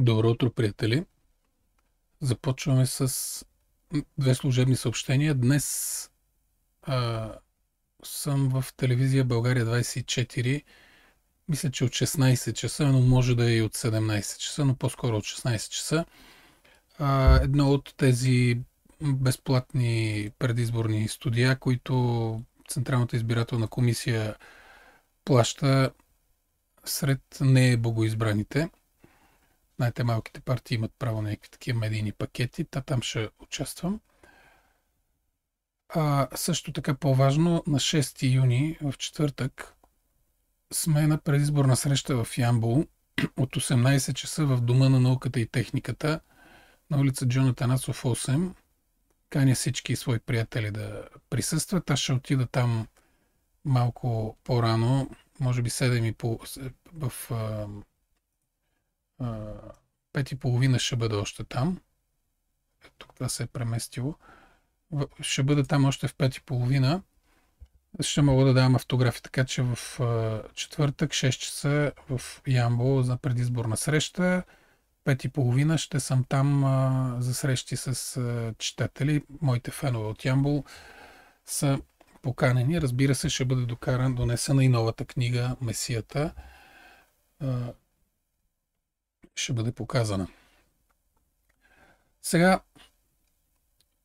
Добро утро, приятели! Започваме с две служебни съобщения. Днес а, съм в телевизия България 24. Мисля, че от 16 часа, но може да е и от 17 часа, но по-скоро от 16 часа. А, едно от тези безплатни предизборни студия, които Централната избирателна комисия плаща сред не богоизбраните Знаете, малките партии имат право на някакви такива медийни пакети, та там ще участвам. А също така по-важно, на 6 юни в четвъртък сме на предизборна среща в Ямбол от 18 часа в Дома на науката и техниката на улица Джоната Насов 8. Каня всички свои приятели да присъстват. Аз ще отида там малко по-рано, може би 7 и по... в пет и половина ще бъде още там. Е, тук това се е преместило. Ще бъде там още в пет и половина. Ще мога да давам автографи, така че в четвъртък, 6 часа в Ямбо за предизборна среща. Пет и половина ще съм там за срещи с читатели. Моите фенове от Ямбо, са поканени. Разбира се, ще бъде докаран, донесена и новата книга Месията ще бъде показана. Сега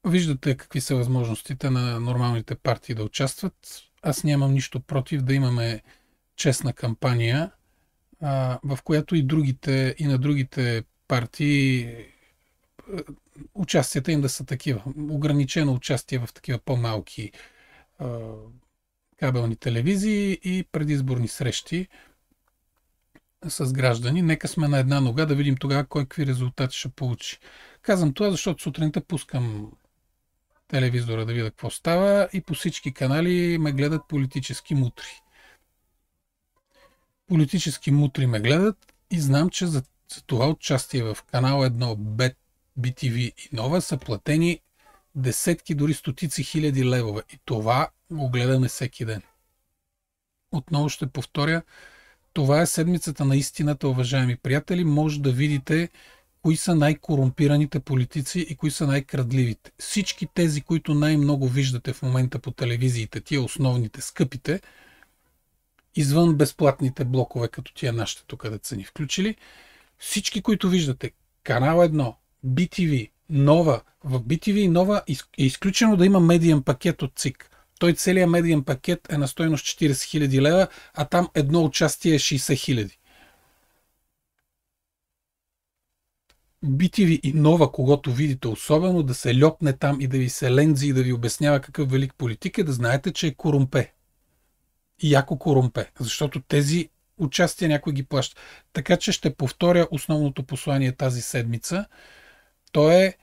виждате какви са възможностите на нормалните партии да участват. Аз нямам нищо против да имаме честна кампания, в която и, другите, и на другите партии участията им да са такива. Ограничено участие в такива по-малки кабелни телевизии и предизборни срещи с граждани. Нека сме на една нога да видим тогава кой какви резултати ще получи. Казвам това, защото сутринта пускам телевизора да видя какво става и по всички канали ме гледат политически мутри. Политически мутри ме гледат и знам, че за, за това участие в канал 1 BTV и Нова са платени десетки, дори стотици хиляди левове. И това го гледаме всеки ден. Отново ще повторя, това е седмицата на истината, уважаеми приятели. Може да видите кои са най-корумпираните политици и кои са най-крадливите. Всички тези, които най-много виждате в момента по телевизиите, тия основните, скъпите, извън безплатните блокове, като тия нашите тук, да са ни включили, всички, които виждате, Канал 1, BTV, Нова, в BTV и Нова е, е изключено да има медиен пакет от ЦИК. Той целият медиен пакет е на стоеност 40 000 лева, а там едно участие е 60 000. бити ви и нова, когато видите, особено да се льопне там и да ви се лензи и да ви обяснява какъв велик политик е, да знаете, че е корумпе. И яко корумпе. Защото тези участия някой ги плаща. Така че ще повторя основното послание тази седмица. То е,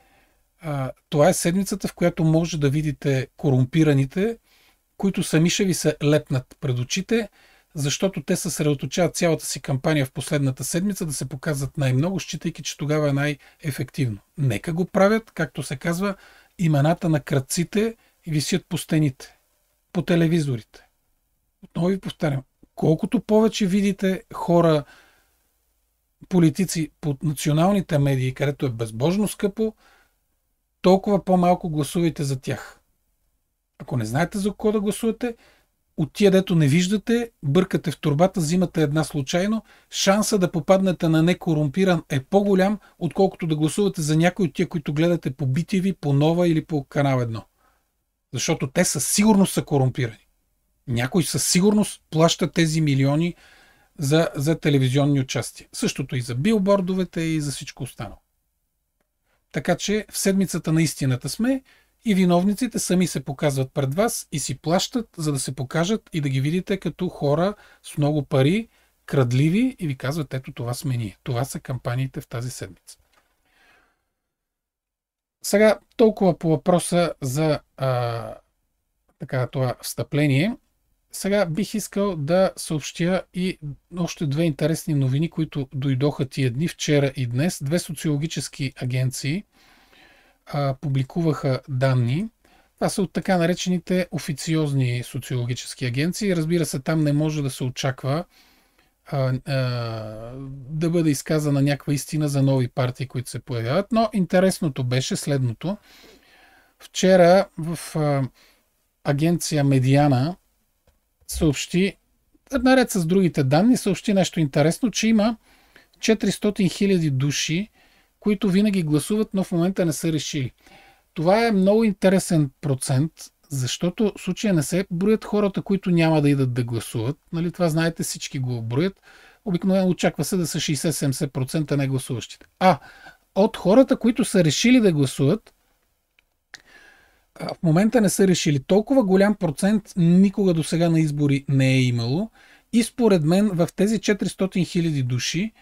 а, това е седмицата, в която може да видите корумпираните, които сами ще ви се лепнат пред очите, защото те съсредоточават цялата си кампания в последната седмица да се показват най-много, считайки, че тогава е най-ефективно. Нека го правят, както се казва, имената на кръците висят по стените, по телевизорите. Отново ви повтарям, колкото повече видите хора, политици под националните медии, където е безбожно скъпо, толкова по-малко гласувайте за тях. Ако не знаете за кого да гласувате, от тия, дето не виждате, бъркате в турбата, взимате една случайно, шанса да попаднете на некорумпиран е по-голям, отколкото да гласувате за някой от тия, които гледате по BTV, по Нова или по Канал 1. Защото те със сигурност са корумпирани. Някой със сигурност плаща тези милиони за, за телевизионни участия. Същото и за билбордовете и за всичко останало. Така че в седмицата на истината сме. И виновниците сами се показват пред вас и си плащат, за да се покажат и да ги видите като хора с много пари, крадливи и ви казват, ето това сме ние. Това са кампаниите в тази седмица. Сега толкова по въпроса за а, така, това встъпление. Сега бих искал да съобщя и още две интересни новини, които дойдоха тия дни, вчера и днес. Две социологически агенции – а, публикуваха данни. Това са от така наречените официозни социологически агенции. Разбира се, там не може да се очаква а, а, да бъде изказана някаква истина за нови партии, които се появяват. Но интересното беше следното. Вчера в а, агенция Медиана съобщи, наред с другите данни, съобщи нещо интересно, че има 400 000 души, които винаги гласуват, но в момента не са решили. Това е много интересен процент, защото в случая не се броят хората, които няма да идат да гласуват. Нали, това знаете, всички го броят. Обикновено очаква се да са 60-70% не гласуващите. А от хората, които са решили да гласуват, в момента не са решили. Толкова голям процент никога до сега на избори не е имало. И според мен в тези 400 000 души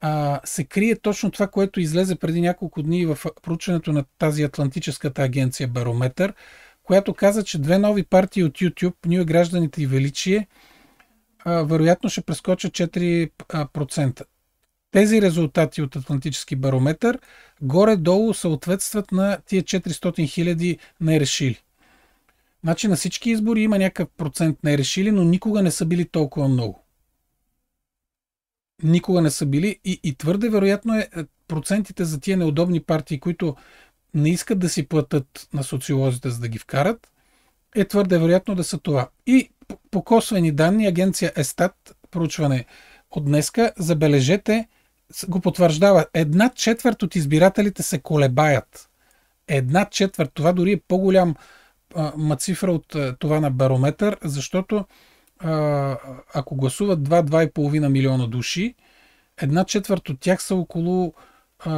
а, се крие точно това, което излезе преди няколко дни в проучването на тази атлантическата агенция Барометър, която каза, че две нови партии от YouTube, Ние гражданите и Величие, а, вероятно ще прескочат 4%. Тези резултати от Атлантически барометър горе-долу съответстват на тия 400 хиляди нерешили. Значи на всички избори има някакъв процент нерешили, но никога не са били толкова много никога не са били и, и твърде вероятно е, е процентите за тия неудобни партии, които не искат да си платят на социолозите, за да ги вкарат, е твърде вероятно да са това. И по косвени данни агенция Естат, проучване от днеска, забележете, го потвърждава. Една четвърт от избирателите се колебаят. Една четвърт. Това дори е по-голям а, ма цифра от а, това на барометър, защото а, ако гласуват 2-2,5 милиона души, една четвърт от тях са около а,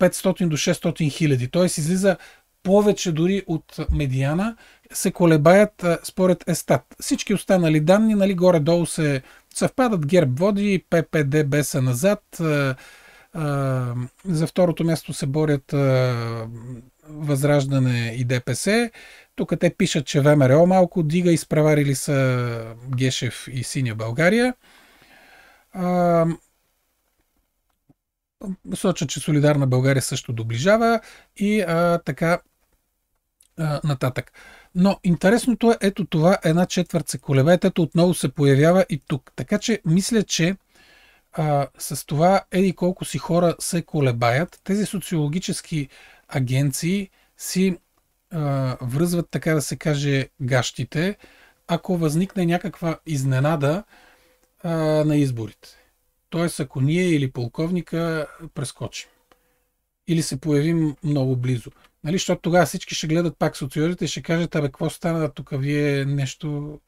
500 до 600 хиляди. Тоест излиза повече дори от медиана, се колебаят а, според Естат. Всички останали данни, нали, горе-долу се съвпадат. Герб води, ППДБ са назад, а, а, за второто място се борят а, Възраждане и ДПС. Тук те пишат, че ВМРО малко дига, изпреварили са Гешев и Синя България. А, сочат, че Солидарна България също доближава и а, така а, нататък. Но интересното е, ето това е една четвърт се колебе, ето отново се появява и тук. Така че мисля, че а, с това еди колко си хора се колебаят, тези социологически агенции си връзват, така да се каже, гащите, ако възникне някаква изненада а, на изборите. Тоест, ако ние или полковника прескочим или се появим много близо. Нали, защото тогава всички ще гледат пак социорите и ще кажат, абе, какво стана тук, вие нещо...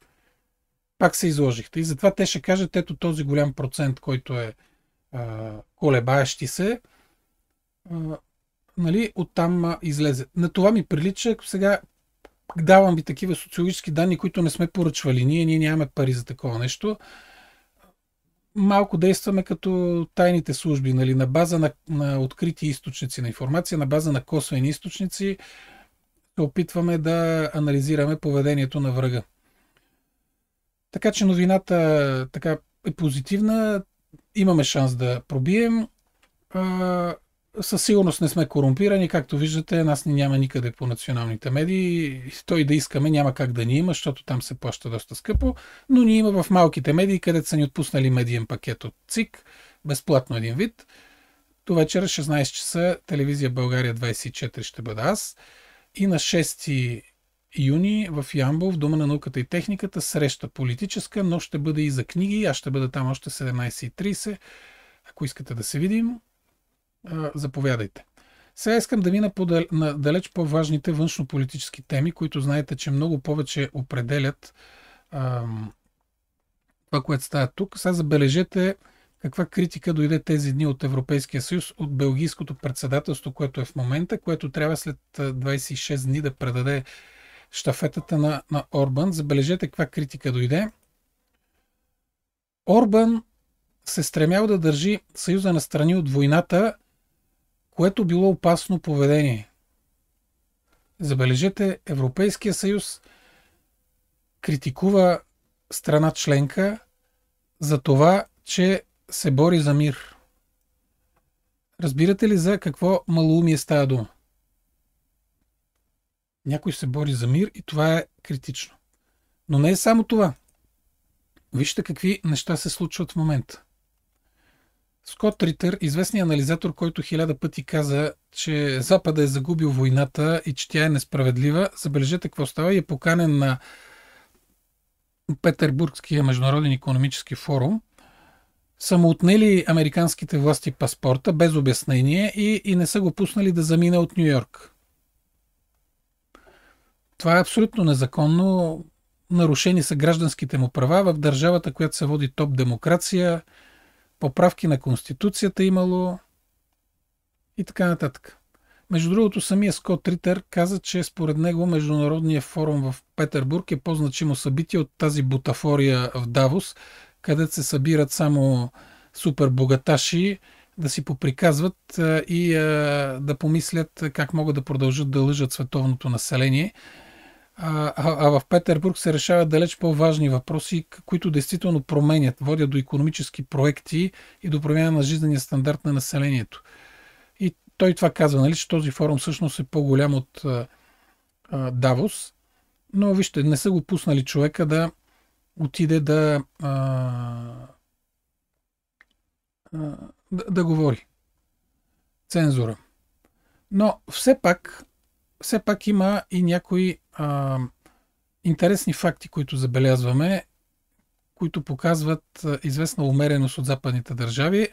Пак се изложихте. И затова те ще кажат, ето този голям процент, който е а, колебаещи се, а, нали, оттам излезе. На това ми прилича, ако сега давам ви такива социологически данни, които не сме поръчвали ние, ние нямаме пари за такова нещо. Малко действаме като тайните служби, нали, на база на, на открити източници на информация, на база на косвени източници, се опитваме да анализираме поведението на врага. Така че новината така, е позитивна, имаме шанс да пробием със сигурност не сме корумпирани. Както виждате, нас ни няма никъде по националните медии. Той да искаме няма как да ни има, защото там се плаща доста скъпо. Но ни има в малките медии, където са ни отпуснали медиен пакет от ЦИК, безплатно един вид. До вечера 16 часа телевизия България 24 ще бъда аз. И на 6 юни в Ямбол, в Дома на науката и техниката, среща политическа, но ще бъде и за книги. Аз ще бъда там още 17.30. Ако искате да се видим, а, заповядайте. Сега искам да мина на далеч по-важните външнополитически теми, които знаете, че много повече определят това, което става тук. Сега забележете каква критика дойде тези дни от Европейския съюз, от Белгийското председателство, което е в момента, което трябва след 26 дни да предаде штафетата на, на Орбан. Забележете каква критика дойде. Орбан се стремял да държи Съюза на страни от войната което било опасно поведение. Забележете, Европейския съюз критикува страна членка за това, че се бори за мир. Разбирате ли за какво малоумие става дума? Някой се бори за мир и това е критично. Но не е само това. Вижте какви неща се случват в момента. Скот Ритър, известният анализатор, който хиляда пъти каза, че Запада е загубил войната и че тя е несправедлива, забележете какво става и е поканен на Петербургския международен економически форум, са му отнели американските власти паспорта без обяснение и, и не са го пуснали да замине от Нью Йорк. Това е абсолютно незаконно. Нарушени са гражданските му права в държавата, която се води топ демокрация – поправки на Конституцията имало и така нататък. Между другото, самия Скот Ритер каза, че според него Международния форум в Петербург е по-значимо събитие от тази бутафория в Давос, където се събират само супер богаташи да си поприказват и да помислят как могат да продължат да лъжат световното население а, а, а в Петербург се решават далеч по-важни въпроси, които действително променят, водят до економически проекти и до промяна на жизнения стандарт на населението. И той това казва, нали, че този форум всъщност е по-голям от а, а, Давос, но вижте, не са го пуснали човека да отиде да а, да, да говори. Цензура. Но все пак, все пак има и някои а, интересни факти, които забелязваме, които показват известна умереност от западните държави.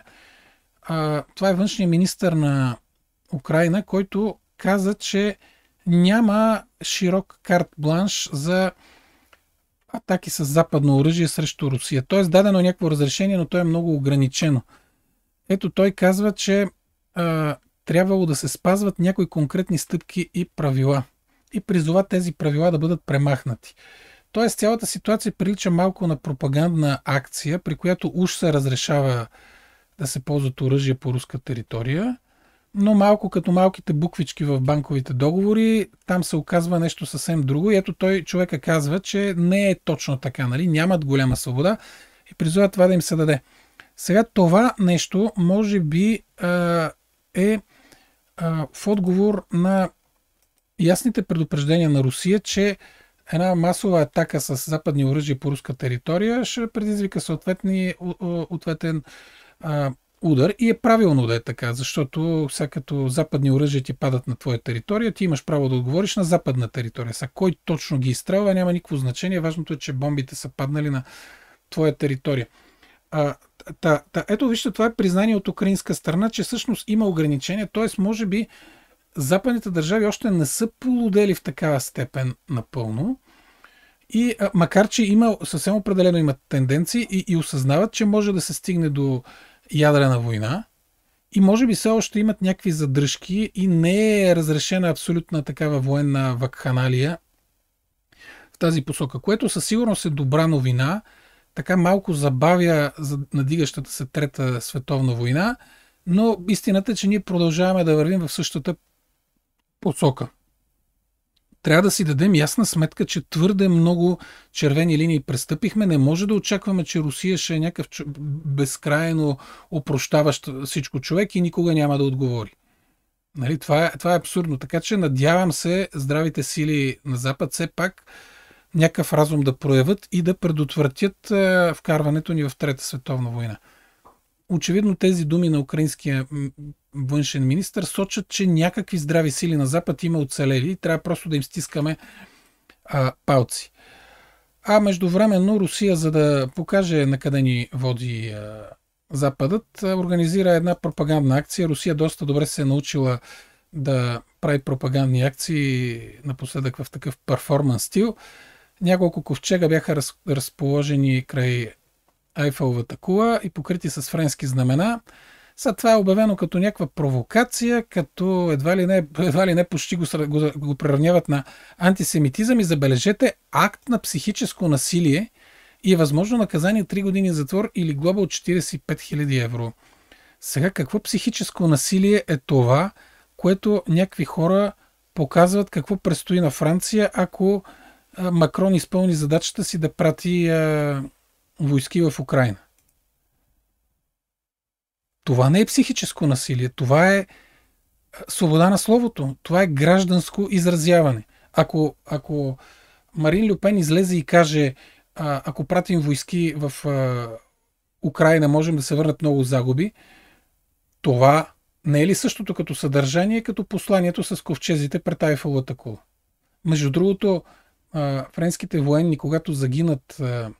А, това е външният министр на Украина, който каза, че няма широк карт бланш за атаки с западно оръжие срещу Русия. Тоест дадено някакво разрешение, но то е много ограничено. Ето той казва, че а, трябвало да се спазват някои конкретни стъпки и правила и призова тези правила да бъдат премахнати. Тоест цялата ситуация прилича малко на пропагандна акция, при която уж се разрешава да се ползват оръжие по руска територия, но малко като малките буквички в банковите договори, там се оказва нещо съвсем друго. И ето той човека казва, че не е точно така, нали? нямат голяма свобода и призова това да им се даде. Сега това нещо може би е в отговор на ясните предупреждения на Русия, че една масова атака с западни оръжия по руска територия ще предизвика съответни, ответен а, удар и е правилно да е така, защото сега като западни оръжия ти падат на твоя територия, ти имаш право да отговориш на западна територия. Сега кой точно ги изстрелва няма никакво значение, важното е, че бомбите са паднали на твоя територия. А, та, та, ето вижте, това е признание от украинска страна, че всъщност има ограничения, т.е. може би западните държави още не са полудели в такава степен напълно. И а, макар, че има, съвсем определено имат тенденции и, и осъзнават, че може да се стигне до ядрена война, и може би все още имат някакви задръжки и не е разрешена абсолютна такава военна вакханалия в тази посока, което със сигурност е добра новина, така малко забавя за надигащата се Трета световна война, но истината е, че ние продължаваме да вървим в същата посока. Трябва да си дадем ясна сметка, че твърде много червени линии престъпихме. Не може да очакваме, че Русия ще е някакъв безкрайно опрощаващ всичко човек и никога няма да отговори. Нали? Това, е, това е абсурдно. Така че надявам се здравите сили на Запад все пак някакъв разум да проявят и да предотвратят е, вкарването ни в Трета световна война очевидно тези думи на украинския външен министр сочат, че някакви здрави сили на Запад има оцелели и трябва просто да им стискаме а, палци. А междувременно Русия, за да покаже на къде ни води а, Западът, организира една пропагандна акция. Русия доста добре се е научила да прави пропагандни акции напоследък в такъв перформанс стил. Няколко ковчега бяха разположени край Айфеловата кула и покрити с френски знамена. Сега това е обявено като някаква провокация, като едва ли не, едва ли не почти го, го, го приравняват на антисемитизъм и забележете акт на психическо насилие и е възможно наказание 3 години затвор или глоба от 45 000 евро. Сега какво психическо насилие е това, което някакви хора показват какво предстои на Франция, ако Макрон изпълни задачата си да прати войски в Украина. Това не е психическо насилие, това е, е свобода на словото, това е гражданско изразяване. Ако, ако Марин Люпен излезе и каже, а, ако пратим войски в а, Украина, можем да се върнат много загуби, това не е ли същото като съдържание, като посланието с ковчезите пред Айфолата кула? Между другото, а, френските военни, когато загинат а,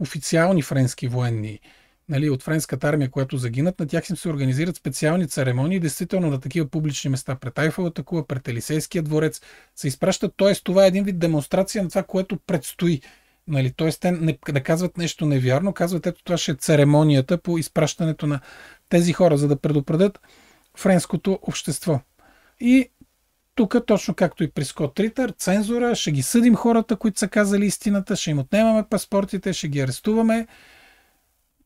официални френски военни нали, от френската армия, която загинат, на тях им се организират специални церемонии, действително на такива публични места, пред Айфелата кула, пред Елисейския дворец се изпращат. т.е. това е един вид демонстрация на това, което предстои. Нали, т.е. те не, да казват нещо невярно, казват, ето това ще е церемонията по изпращането на тези хора, за да предупредят френското общество. И тук, точно както и при Скот Ритър, цензура, ще ги съдим хората, които са казали истината, ще им отнемаме паспортите, ще ги арестуваме,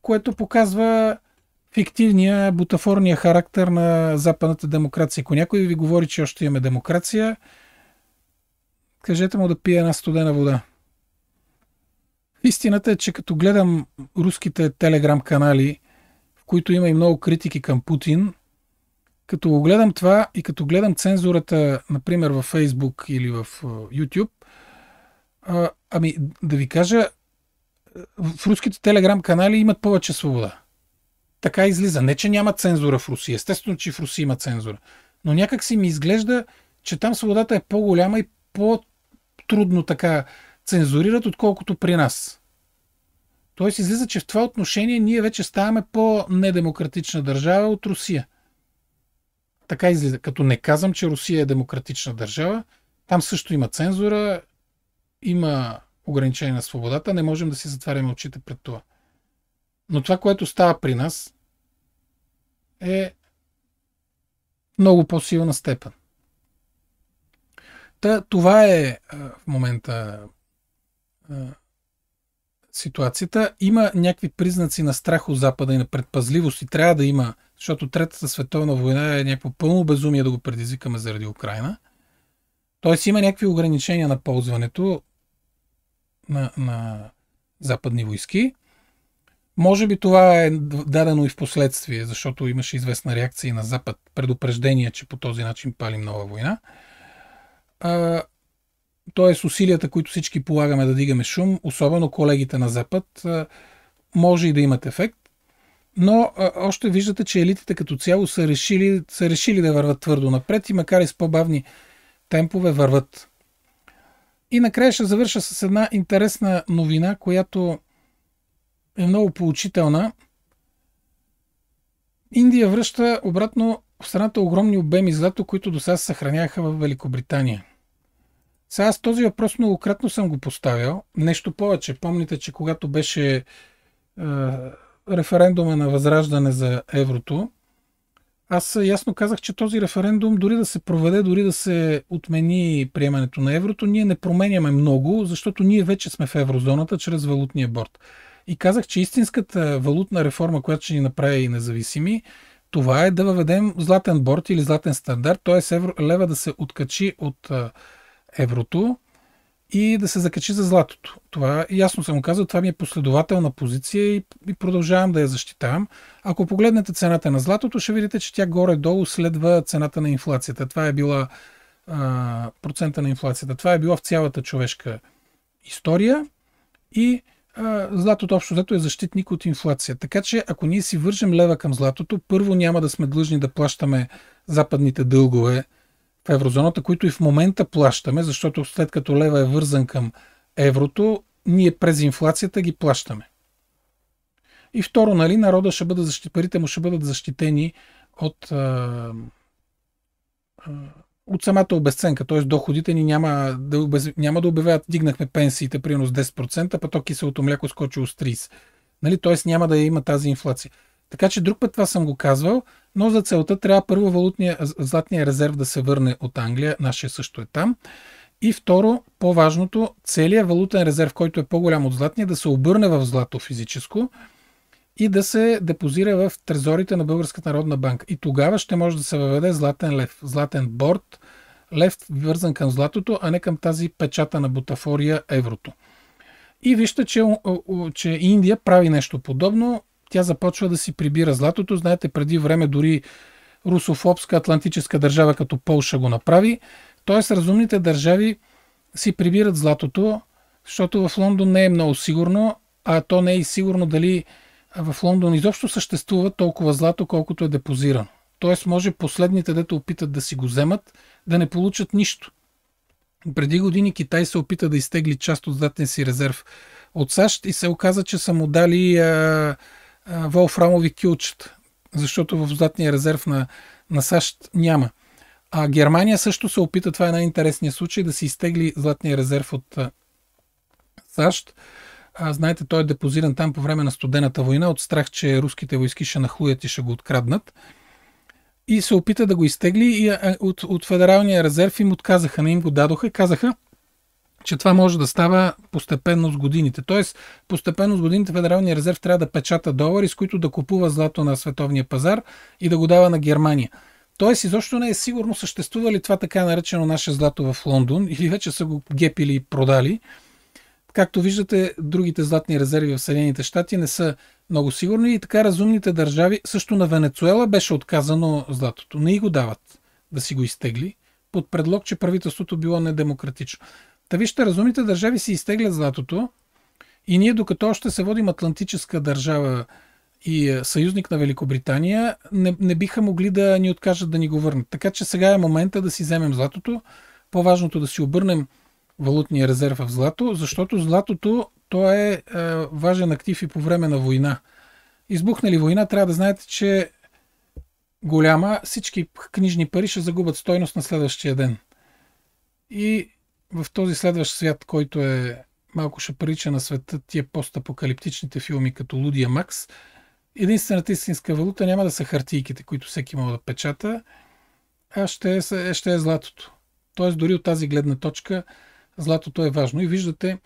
което показва фиктивния, бутафорния характер на западната демокрация. Ако някой ви говори, че още имаме демокрация, кажете му да пие една студена вода. Истината е, че като гледам руските телеграм канали, в които има и много критики към Путин, като го гледам това и като гледам цензурата, например, във Facebook или в YouTube, а, ами да ви кажа, в руските телеграм канали имат повече свобода. Така излиза. Не, че няма цензура в Русия. Естествено, че в Русия има цензура. Но някак си ми изглежда, че там свободата е по-голяма и по-трудно така цензурират, отколкото при нас. Тоест излиза, че в това отношение ние вече ставаме по-недемократична държава от Русия така излиза. Като не казвам, че Русия е демократична държава, там също има цензура, има ограничение на свободата, не можем да си затваряме очите пред това. Но това, което става при нас, е много по-силна степен. Та, това е а, в момента а, ситуацията. Има някакви признаци на страх от Запада и на предпазливост и трябва да има защото Третата световна война е някакво пълно безумие да го предизвикаме заради Украина. Тоест има някакви ограничения на ползването на, на западни войски. Може би това е дадено и в последствие, защото имаше известна реакция на Запад, предупреждение, че по този начин палим нова война. А, тоест усилията, които всички полагаме да дигаме шум, особено колегите на Запад, може и да имат ефект но а, още виждате, че елитите като цяло са решили, са решили да върват твърдо напред и макар и с по-бавни темпове върват. И накрая ще завърша с една интересна новина, която е много поучителна. Индия връща обратно в страната огромни обеми злато, които до сега се съхраняха в Великобритания. Сега аз този въпрос многократно съм го поставял. Нещо повече. Помните, че когато беше референдума на Възраждане за еврото, аз ясно казах, че този референдум, дори да се проведе, дори да се отмени приемането на еврото, ние не променяме много, защото ние вече сме в еврозоната чрез валутния борт. И казах, че истинската валутна реформа, която ще ни направи и независими, това е да въведем златен борт или златен стандарт, т.е. лева да се откачи от еврото и да се закачи за златото. Това ясно съм казал, това ми е последователна позиция и, и продължавам да я защитавам. Ако погледнете цената на златото, ще видите, че тя горе-долу следва цената на инфлацията. Това е била а, процента на инфлацията. Това е било в цялата човешка история и а, златото общо взето е защитник от инфлация. Така че ако ние си вържем лева към златото, първо няма да сме длъжни да плащаме западните дългове в еврозоната, които и в момента плащаме, защото след като лева е вързан към еврото, ние през инфлацията ги плащаме. И второ, нали, народа ще бъде защит, парите му ще бъдат защитени от, а, а, от самата обесценка, т.е. доходите ни няма да, обез... няма да обявяват, дигнахме пенсиите примерно с 10%, а то киселото мляко скочи с 30%. Нали? Т.е. няма да има тази инфлация. Така че друг път това съм го казвал, но за целта трябва първо валутния, златния резерв да се върне от Англия, нашия също е там. И второ, по-важното, целият валутен резерв, който е по-голям от златния, да се обърне в злато физическо и да се депозира в трезорите на Българската народна банка. И тогава ще може да се въведе златен лев, златен борт, лев вързан към златото, а не към тази печата на бутафория еврото. И вижте, че, че Индия прави нещо подобно тя започва да си прибира златото. Знаете, преди време дори русофобска атлантическа държава като Полша го направи. Тоест разумните държави си прибират златото, защото в Лондон не е много сигурно, а то не е и сигурно дали в Лондон изобщо съществува толкова злато, колкото е депозирано. Тоест може последните, дето опитат да си го вземат, да не получат нищо. Преди години Китай се опита да изтегли част от златния си резерв от САЩ и се оказа, че са му дали а, волфрамови кюлчета, защото в златния резерв на, на САЩ няма. А Германия също се опита, това е най-интересният случай, да се изтегли златния резерв от САЩ. А, знаете, той е депозиран там по време на студената война от страх, че руските войски ще нахлуят и ще го откраднат. И се опита да го изтегли и от, от Федералния резерв им отказаха, не им го дадоха. Казаха, че това може да става постепенно с годините. Тоест, постепенно с годините Федералния резерв трябва да печата долари, с които да купува злато на световния пазар и да го дава на Германия. Тоест, изобщо не е сигурно съществува ли това така наречено наше злато в Лондон или вече са го гепили и продали. Както виждате, другите златни резерви в Съединените щати не са много сигурни и така разумните държави, също на Венецуела беше отказано златото. Не и го дават да си го изтегли, под предлог, че правителството било недемократично. Та вижте, разумните държави си изтеглят златото и ние докато още се водим атлантическа държава и е, съюзник на Великобритания, не, не биха могли да ни откажат да ни го върнат. Така че сега е момента да си вземем златото. По-важното да си обърнем валутния резерв в злато, защото златото то е, е важен актив и по време на война. Избухна ли война, трябва да знаете, че голяма, всички книжни пари ще загубят стойност на следващия ден. И в този следващ свят, който е малко ще прилича на света тия постапокалиптичните филми като Лудия Макс, единствената истинска валута няма да са хартийките, които всеки може да печата, а ще е, ще е златото. Тоест, дори от тази гледна точка, златото е важно. И виждате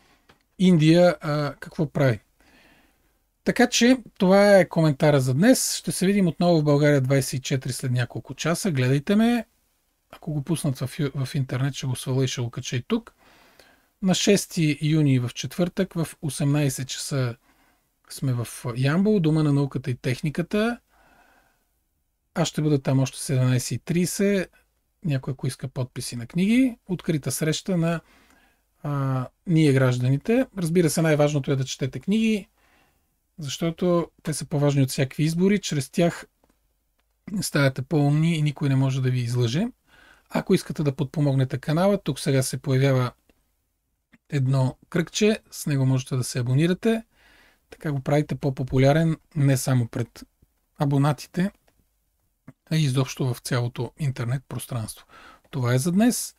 Индия а, какво прави. Така че това е коментара за днес. Ще се видим отново в България 24 след няколко часа. Гледайте ме, ако го пуснат в, в интернет, ще го сваля и ще го кача и тук. На 6 юни в четвъртък в 18 часа сме в Ямбол, Дома на науката и техниката. Аз ще бъда там още 17.30. Някой, ако иска подписи на книги, открита среща на а, ние гражданите. Разбира се, най-важното е да четете книги, защото те са по-важни от всякакви избори. Чрез тях ставате по-умни и никой не може да ви излъже. Ако искате да подпомогнете канала, тук сега се появява едно кръгче, с него можете да се абонирате. Така го правите по-популярен не само пред абонатите, а и изобщо в цялото интернет пространство. Това е за днес.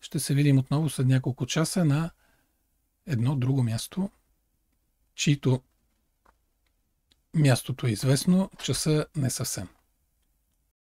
Ще се видим отново след няколко часа на едно друго място, чието мястото е известно, часа не съвсем.